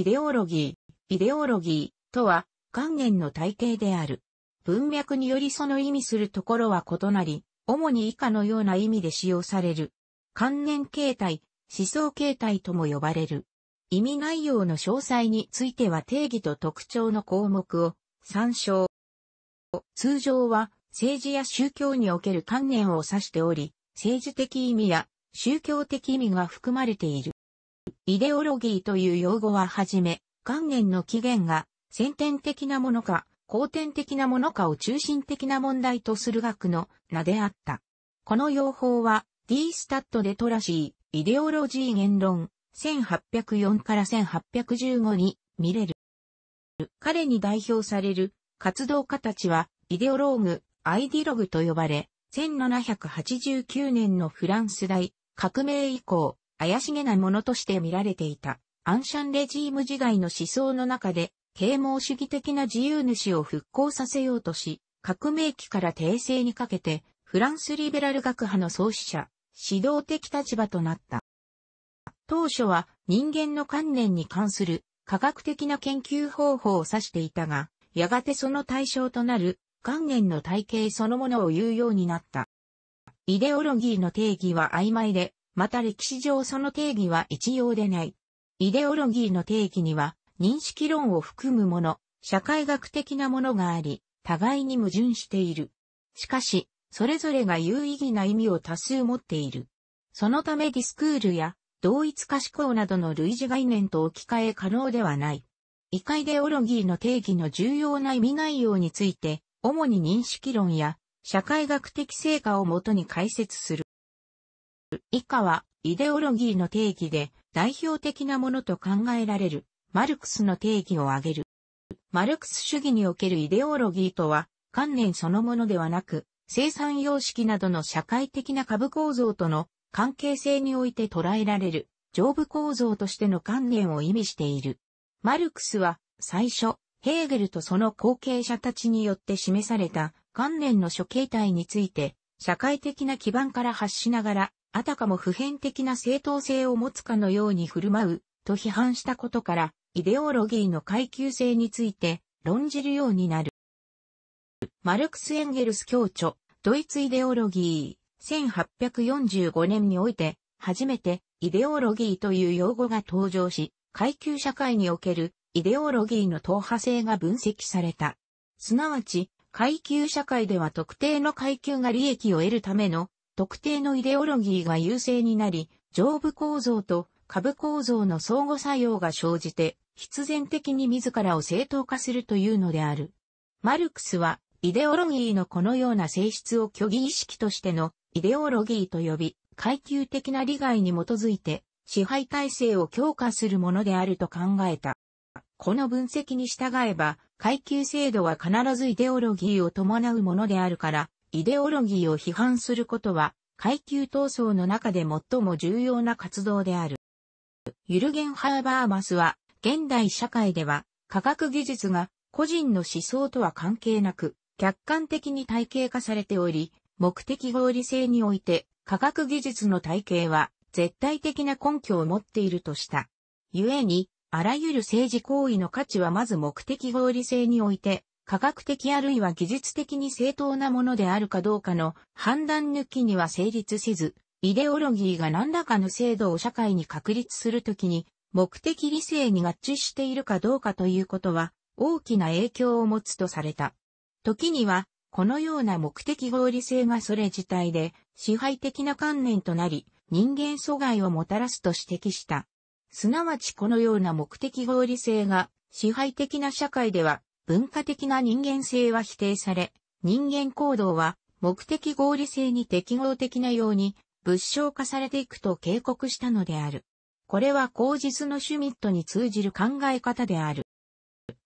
イデオロギー、イデオロギーとは、観念の体系である。文脈によりその意味するところは異なり、主に以下のような意味で使用される。観念形態、思想形態とも呼ばれる。意味内容の詳細については定義と特徴の項目を参照。通常は政治や宗教における観念を指しており、政治的意味や宗教的意味が含まれている。イデオロギーという用語ははじめ、観念の起源が先天的なものか、後天的なものかを中心的な問題とする学の名であった。この用法は、D スタッド・デトラシー、イデオロジー言論、1804から1815に見れる。彼に代表される活動家たちは、イデオローグ、アイディログと呼ばれ、1789年のフランス大革命以降、怪しげなものとして見られていた。アンシャンレジーム時代の思想の中で、啓蒙主義的な自由主を復興させようとし、革命期から帝政にかけて、フランスリベラル学派の創始者、指導的立場となった。当初は人間の観念に関する科学的な研究方法を指していたが、やがてその対象となる観念の体系そのものを言うようになった。イデオロギーの定義は曖昧で、また歴史上その定義は一様でない。イデオロギーの定義には、認識論を含むもの、社会学的なものがあり、互いに矛盾している。しかし、それぞれが有意義な意味を多数持っている。そのためディスクールや同一可思考などの類似概念と置き換え可能ではない。イカイデオロギーの定義の重要な意味内容について、主に認識論や社会学的成果をもとに解説する。以下は、イデオロギーの定義で代表的なものと考えられる、マルクスの定義を挙げる。マルクス主義におけるイデオロギーとは、観念そのものではなく、生産様式などの社会的な株構造との関係性において捉えられる、上部構造としての観念を意味している。マルクスは、最初、ヘーゲルとその後継者たちによって示された観念の諸形態について、社会的な基盤から発しながら、あたかも普遍的な正当性を持つかのように振る舞う、と批判したことから、イデオロギーの階級性について論じるようになる。マルクス・エンゲルス教著、ドイツイデオロギー、1845年において、初めてイデオロギーという用語が登場し、階級社会におけるイデオロギーの党派性が分析された。すなわち、階級社会では特定の階級が利益を得るための特定のイデオロギーが優勢になり、上部構造と下部構造の相互作用が生じて、必然的に自らを正当化するというのである。マルクスは、イデオロギーのこのような性質を虚偽意識としてのイデオロギーと呼び、階級的な利害に基づいて支配体制を強化するものであると考えた。この分析に従えば、階級制度は必ずイデオロギーを伴うものであるから、イデオロギーを批判することは、階級闘争の中で最も重要な活動である。ユルゲン・ハーバーマスは、現代社会では、科学技術が個人の思想とは関係なく、客観的に体系化されており、目的合理性において、科学技術の体系は、絶対的な根拠を持っているとした。故に、あらゆる政治行為の価値はまず目的合理性において、科学的あるいは技術的に正当なものであるかどうかの判断抜きには成立せず、イデオロギーが何らかの制度を社会に確立するときに、目的理性に合致しているかどうかということは、大きな影響を持つとされた。時には、このような目的合理性がそれ自体で支配的な観念となり、人間阻害をもたらすと指摘した。すなわちこのような目的合理性が支配的な社会では文化的な人間性は否定され、人間行動は目的合理性に適合的なように物証化されていくと警告したのである。これは口実のシュミットに通じる考え方である。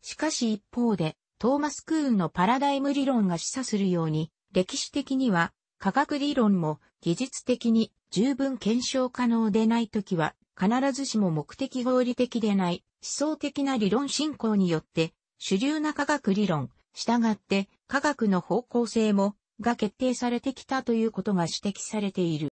しかし一方で、トーマス・クーンのパラダイム理論が示唆するように、歴史的には科学理論も技術的に十分検証可能でないときは、必ずしも目的合理的でない思想的な理論進行によって主流な科学理論、従って科学の方向性もが決定されてきたということが指摘されている。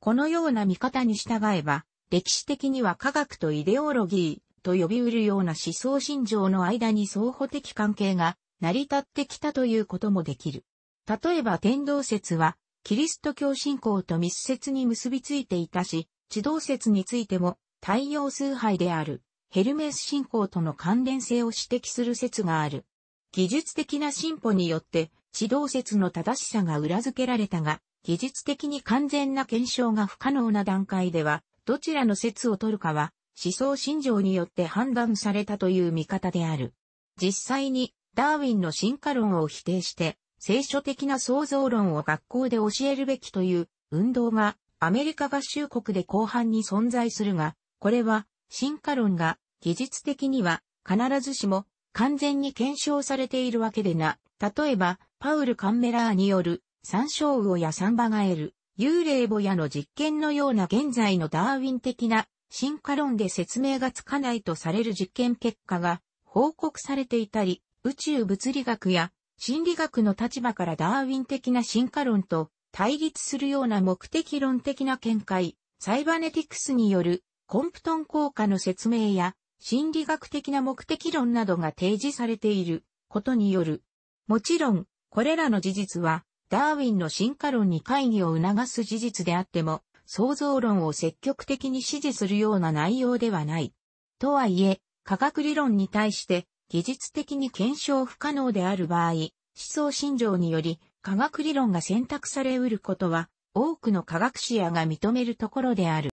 このような見方に従えば、歴史的には科学とイデオロギーと呼びうるような思想信条の間に相互的関係が成り立ってきたということもできる。例えば天動説は、キリスト教信仰と密接に結びついていたし、地動説についても、太陽崇拝であるヘルメス信仰との関連性を指摘する説がある。技術的な進歩によって、地動説の正しさが裏付けられたが、技術的に完全な検証が不可能な段階では、どちらの説を取るかは、思想信条によって判断されたという見方である。実際に、ダーウィンの進化論を否定して、聖書的な創造論を学校で教えるべきという運動がアメリカ合衆国で後半に存在するが、これは進化論が技術的には必ずしも完全に検証されているわけでな。例えば、パウル・カンメラーによるサンショウウオやサンバガエル、幽霊ボヤの実験のような現在のダーウィン的な進化論で説明がつかないとされる実験結果が報告されていたり、宇宙物理学や心理学の立場からダーウィン的な進化論と対立するような目的論的な見解、サイバネティクスによるコンプトン効果の説明や心理学的な目的論などが提示されていることによる。もちろん、これらの事実は、ダーウィンの進化論に会議を促す事実であっても、創造論を積極的に支持するような内容ではない。とはいえ、科学理論に対して技術的に検証不可能である場合、思想信条により科学理論が選択され得ることは多くの科学視野が認めるところである。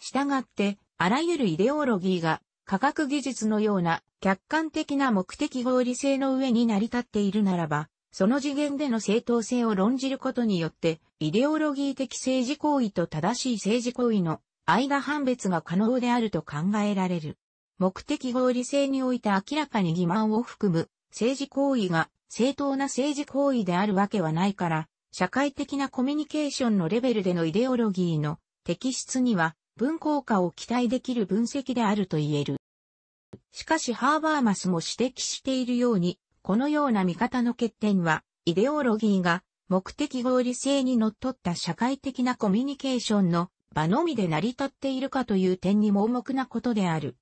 従って、あらゆるイデオロギーが科学技術のような客観的な目的合理性の上に成り立っているならば、その次元での正当性を論じることによって、イデオロギー的政治行為と正しい政治行為の間判別が可能であると考えられる。目的合理性において明らかに欺瞞を含む政治行為が正当な政治行為であるわけはないから、社会的なコミュニケーションのレベルでのイデオロギーの摘出には分効果を期待できる分析であると言える。しかしハーバーマスも指摘しているように、このような見方の欠点は、イデオロギーが目的合理性にのっとった社会的なコミュニケーションの場のみで成り立っているかという点に盲目なことである。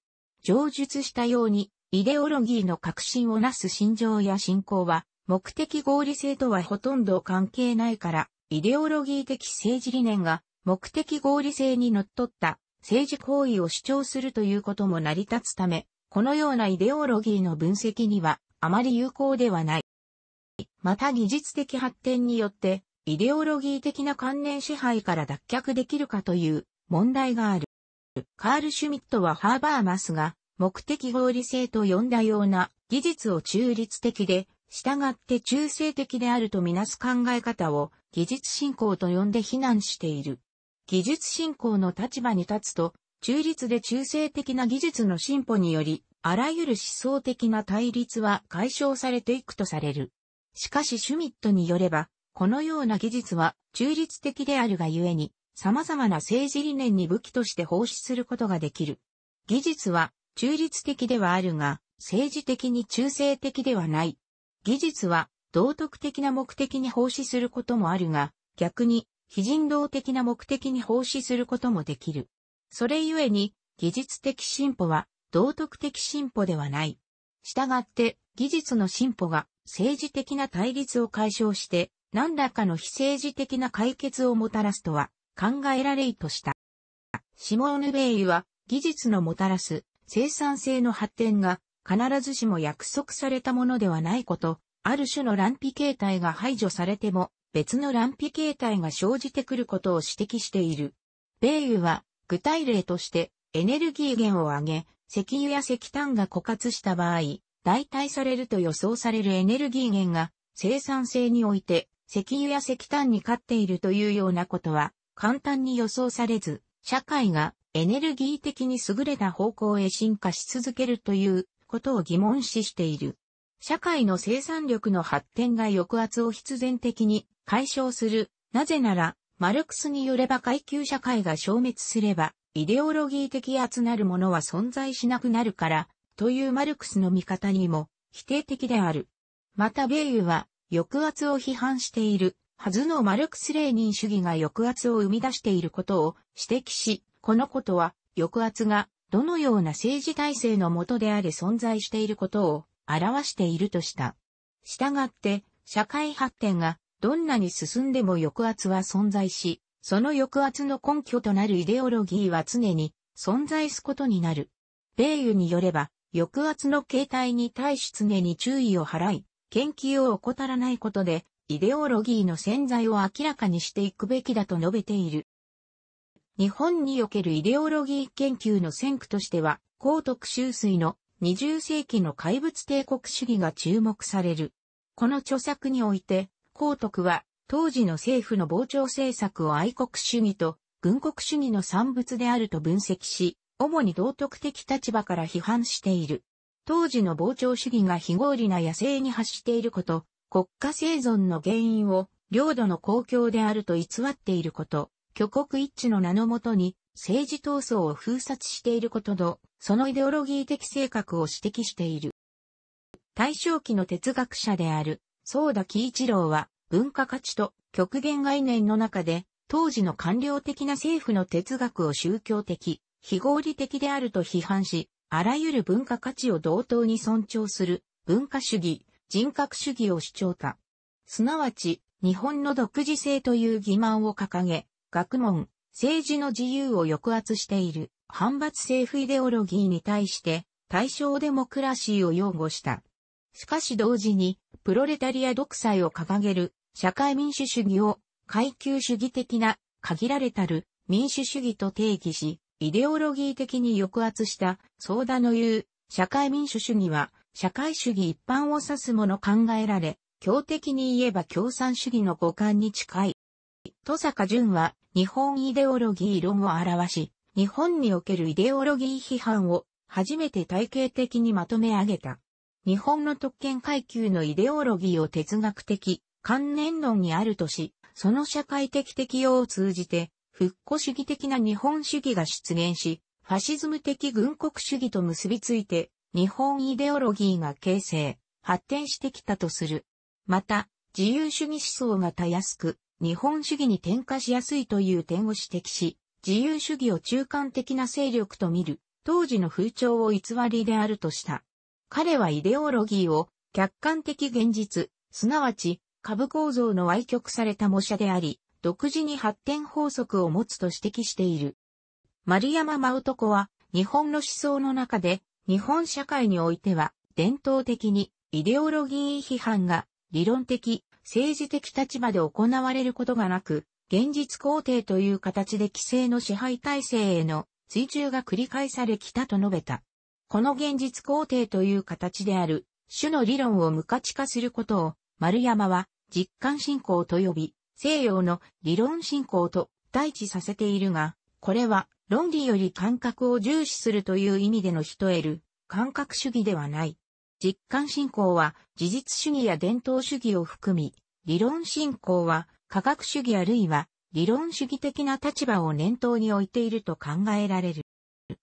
上述したように、イデオロギーの核心をなす心情や信仰は、目的合理性とはほとんど関係ないから、イデオロギー的政治理念が目的合理性にのっとった政治行為を主張するということも成り立つため、このようなイデオロギーの分析にはあまり有効ではない。また技術的発展によって、イデオロギー的な関連支配から脱却できるかという問題がある。カール・シュミットはハーバーマスが目的合理性と呼んだような技術を中立的で、従って中性的であるとみなす考え方を技術振興と呼んで非難している。技術振興の立場に立つと、中立で中性的な技術の進歩により、あらゆる思想的な対立は解消されていくとされる。しかしシュミットによれば、このような技術は中立的であるがゆえに、様々な政治理念に武器として奉仕することができる。技術は中立的ではあるが、政治的に中性的ではない。技術は道徳的な目的に奉仕することもあるが、逆に非人道的な目的に奉仕することもできる。それゆえに、技術的進歩は道徳的進歩ではない。したがって、技術の進歩が政治的な対立を解消して、何らかの非政治的な解決をもたらすとは考えられいとした。シモーヌ・ベイユは、技術のもたらす生産性の発展が必ずしも約束されたものではないこと、ある種の乱皮形態が排除されても別の乱皮形態が生じてくることを指摘している。米油は具体例としてエネルギー源を上げ、石油や石炭が枯渇した場合、代替されると予想されるエネルギー源が生産性において石油や石炭に勝っているというようなことは簡単に予想されず、社会がエネルギー的に優れた方向へ進化し続けるということを疑問視している。社会の生産力の発展が抑圧を必然的に解消する。なぜなら、マルクスによれば階級社会が消滅すれば、イデオロギー的圧なるものは存在しなくなるから、というマルクスの見方にも否定的である。また米油は抑圧を批判しているはずのマルクス・レーニン主義が抑圧を生み出していることを指摘し、このことは抑圧がどのような政治体制のもとであれ存在していることを表しているとした。したがって社会発展がどんなに進んでも抑圧は存在し、その抑圧の根拠となるイデオロギーは常に存在すことになる。米油によれば、抑圧の形態に対し常に注意を払い、研究を怠らないことで、イデオロギーの潜在を明らかにしていくべきだと述べている。日本におけるイデオロギー研究の先駆としては、高徳修水の20世紀の怪物帝国主義が注目される。この著作において、光徳は、当時の政府の膨張政策を愛国主義と軍国主義の産物であると分析し、主に道徳的立場から批判している。当時の膨張主義が非合理な野生に発していること、国家生存の原因を領土の公共であると偽っていること、挙国一致の名のもとに政治闘争を封殺していることと、そのイデオロギー的性格を指摘している。大正期の哲学者であるそうだ喜一郎は文化価値と極限概念の中で当時の官僚的な政府の哲学を宗教的、非合理的であると批判し、あらゆる文化価値を同等に尊重する文化主義、人格主義を主張た。すなわち、日本の独自性という欺瞞を掲げ、学問、政治の自由を抑圧している反発政府イデオロギーに対して、対象デモクラシーを擁護した。しかし同時に、プロレタリア独裁を掲げる、社会民主主義を、階級主義的な、限られたる、民主主義と定義し、イデオロギー的に抑圧した、相田の言う、社会民主主義は、社会主義一般を指すもの考えられ、強敵に言えば共産主義の五感に近い。戸坂淳は、日本イデオロギー論を表し、日本におけるイデオロギー批判を、初めて体系的にまとめ上げた。日本の特権階級のイデオロギーを哲学的、観念論にあるとし、その社会的適用を通じて、復古主義的な日本主義が出現し、ファシズム的軍国主義と結びついて、日本イデオロギーが形成、発展してきたとする。また、自由主義思想がたやすく、日本主義に転化しやすいという点を指摘し、自由主義を中間的な勢力と見る、当時の風潮を偽りであるとした。彼はイデオロギーを客観的現実、すなわち株構造の歪曲された模写であり、独自に発展法則を持つと指摘している。丸山真男は日本の思想の中で日本社会においては伝統的にイデオロギー批判が理論的、政治的立場で行われることがなく、現実肯定という形で規制の支配体制への追従が繰り返されきたと述べた。この現実肯定という形である、種の理論を無価値化することを、丸山は、実感信仰と呼び、西洋の理論信仰と対峙させているが、これは論理より感覚を重視するという意味での人得る感覚主義ではない。実感信仰は事実主義や伝統主義を含み、理論信仰は科学主義あるいは理論主義的な立場を念頭に置いていると考えられる。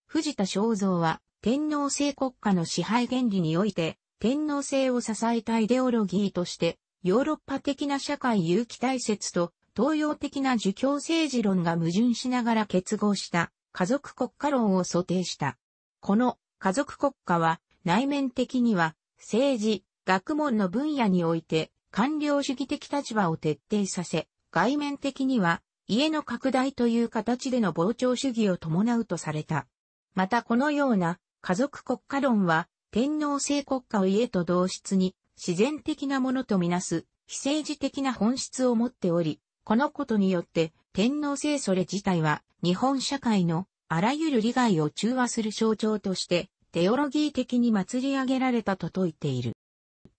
藤田正造は天皇制国家の支配原理において、天皇制を支えたイデオロギーとして、ヨーロッパ的な社会有機体説と東洋的な儒教政治論が矛盾しながら結合した家族国家論を想定した。この家族国家は内面的には政治、学問の分野において官僚主義的立場を徹底させ、外面的には家の拡大という形での膨張主義を伴うとされた。またこのような家族国家論は、天皇制国家を家と同質に、自然的なものとみなす、非政治的な本質を持っており、このことによって、天皇制それ自体は、日本社会の、あらゆる利害を中和する象徴として、テオロギー的に祭り上げられたと説いている。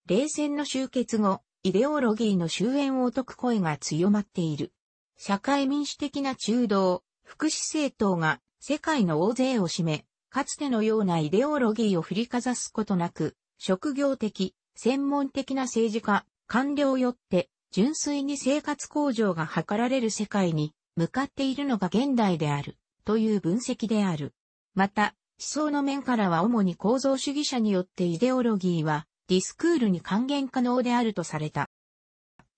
冷戦の終結後、イデオロギーの終焉を解く声が強まっている。社会民主的な中道、福祉政党が世界の大勢を占め、かつてのようなイデオロギーを振りかざすことなく、職業的、専門的な政治家、官僚よって、純粋に生活向上が図られる世界に向かっているのが現代である、という分析である。また、思想の面からは主に構造主義者によってイデオロギーはディスクールに還元可能であるとされた。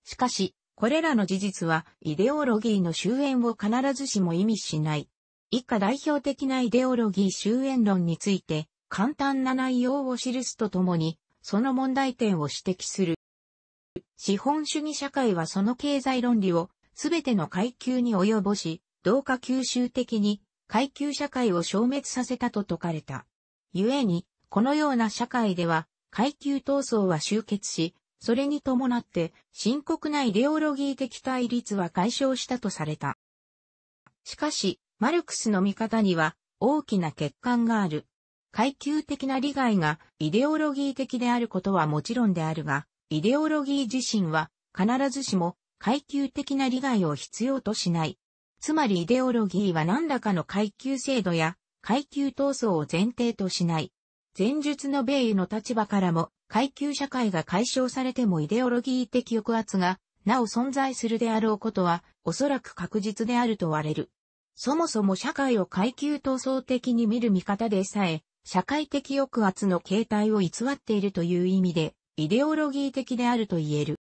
しかし、これらの事実はイデオロギーの終焉を必ずしも意味しない。以下代表的なイデオロギー終焉論について、簡単な内容を記すとともに、その問題点を指摘する。資本主義社会はその経済論理をすべての階級に及ぼし、同化吸収的に階級社会を消滅させたと説かれた。故に、このような社会では、階級闘争は終結し、それに伴って深刻なイデオロギー的対立は解消したとされた。しかし、マルクスの見方には大きな欠陥がある。階級的な利害がイデオロギー的であることはもちろんであるが、イデオロギー自身は必ずしも階級的な利害を必要としない。つまりイデオロギーは何らかの階級制度や階級闘争を前提としない。前述の米の立場からも階級社会が解消されてもイデオロギー的抑圧がなお存在するであろうことはおそらく確実であると割れる。そもそも社会を階級闘争的に見る見方でさえ、社会的抑圧の形態を偽っているという意味で、イデオロギー的であると言える。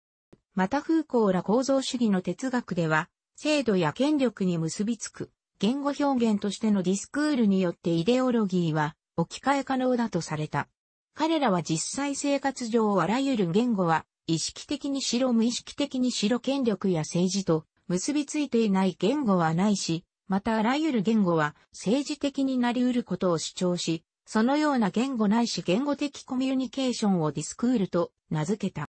また風光ら構造主義の哲学では、制度や権力に結びつく、言語表現としてのディスクールによってイデオロギーは置き換え可能だとされた。彼らは実際生活上あらゆる言語は、意識的にしろ無意識的にしろ権力や政治と結びついていない言語はないし、またあらゆる言語は政治的になり得ることを主張し、そのような言語ないし言語的コミュニケーションをディスクールと名付けた。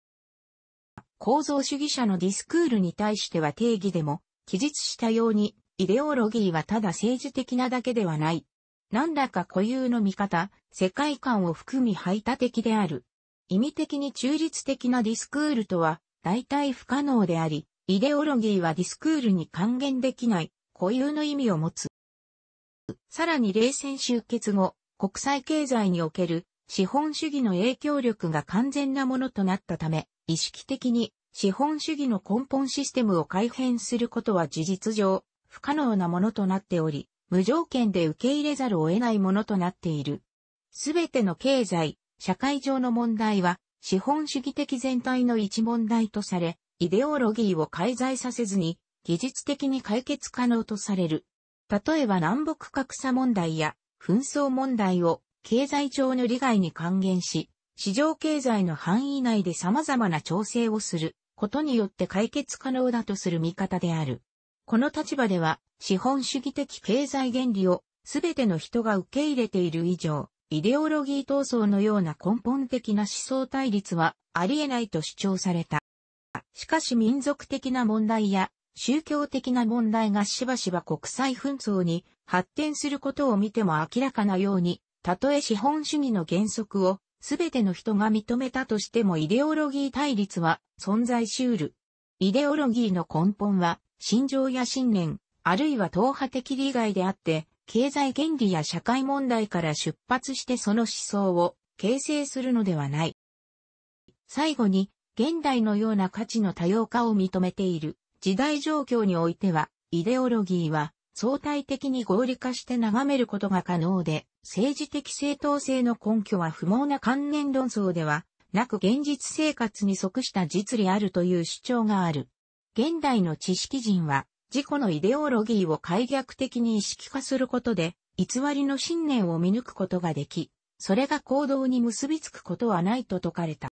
構造主義者のディスクールに対しては定義でも記述したように、イデオロギーはただ政治的なだけではない。何らか固有の見方、世界観を含み排他的である。意味的に中立的なディスクールとは、大体不可能であり、イデオロギーはディスクールに還元できない固有の意味を持つ。さらに冷戦終結後、国際経済における資本主義の影響力が完全なものとなったため、意識的に資本主義の根本システムを改変することは事実上不可能なものとなっており、無条件で受け入れざるを得ないものとなっている。すべての経済、社会上の問題は資本主義的全体の一問題とされ、イデオロギーを介在させずに技術的に解決可能とされる。例えば南北格差問題や紛争問題を経済上の利害に還元し、市場経済の範囲内で様々な調整をすることによって解決可能だとする見方である。この立場では資本主義的経済原理をすべての人が受け入れている以上、イデオロギー闘争のような根本的な思想対立はありえないと主張された。しかし民族的な問題や宗教的な問題がしばしば国際紛争に発展することを見ても明らかなように、たとえ資本主義の原則をすべての人が認めたとしてもイデオロギー対立は存在しうる。イデオロギーの根本は、信条や信念、あるいは党派的利害であって、経済原理や社会問題から出発してその思想を形成するのではない。最後に、現代のような価値の多様化を認めている。時代状況においては、イデオロギーは相対的に合理化して眺めることが可能で、政治的正当性の根拠は不毛な観念論争では、なく現実生活に即した実利あるという主張がある。現代の知識人は、自己のイデオロギーを解逆的に意識化することで、偽りの信念を見抜くことができ、それが行動に結びつくことはないと説かれた。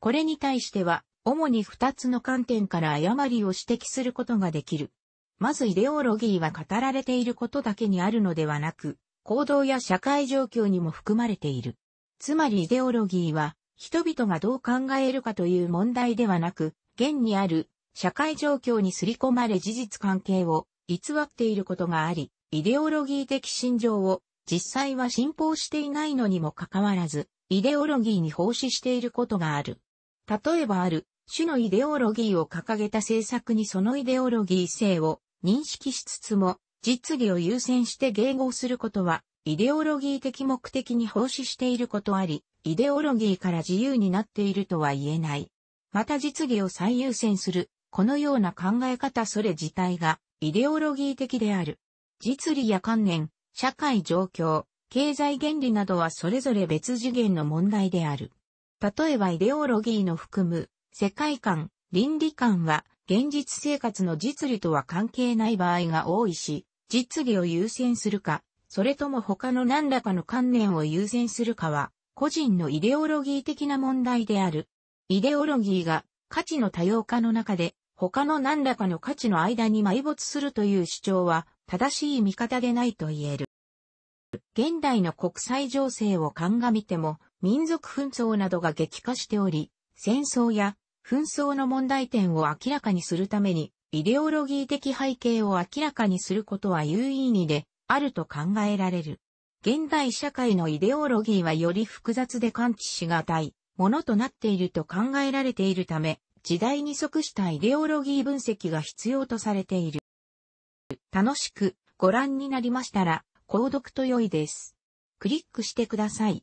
これに対しては、主に二つの観点から誤りを指摘することができる。まずイデオロギーは語られていることだけにあるのではなく、行動や社会状況にも含まれている。つまりイデオロギーは、人々がどう考えるかという問題ではなく、現にある社会状況にすり込まれ事実関係を偽っていることがあり、イデオロギー的信条を実際は信奉していないのにもかかわらず、イデオロギーに奉仕していることがある。例えばある主のイデオロギーを掲げた政策にそのイデオロギー性を認識しつつも、実技を優先して迎合することは、イデオロギー的目的に奉仕していることあり、イデオロギーから自由になっているとは言えない。また実技を最優先する、このような考え方それ自体が、イデオロギー的である。実利や観念、社会状況、経済原理などはそれぞれ別次元の問題である。例えばイデオロギーの含む世界観、倫理観は、現実生活の実利とは関係ない場合が多いし、実利を優先するか、それとも他の何らかの観念を優先するかは、個人のイデオロギー的な問題である。イデオロギーが価値の多様化の中で、他の何らかの価値の間に埋没するという主張は、正しい見方でないと言える。現代の国際情勢を鑑みても、民族紛争などが激化しており、戦争や紛争の問題点を明らかにするために、イデオロギー的背景を明らかにすることは有意義であると考えられる。現代社会のイデオロギーはより複雑で感知しがたいものとなっていると考えられているため、時代に即したイデオロギー分析が必要とされている。楽しくご覧になりましたら、購読と良いです。クリックしてください。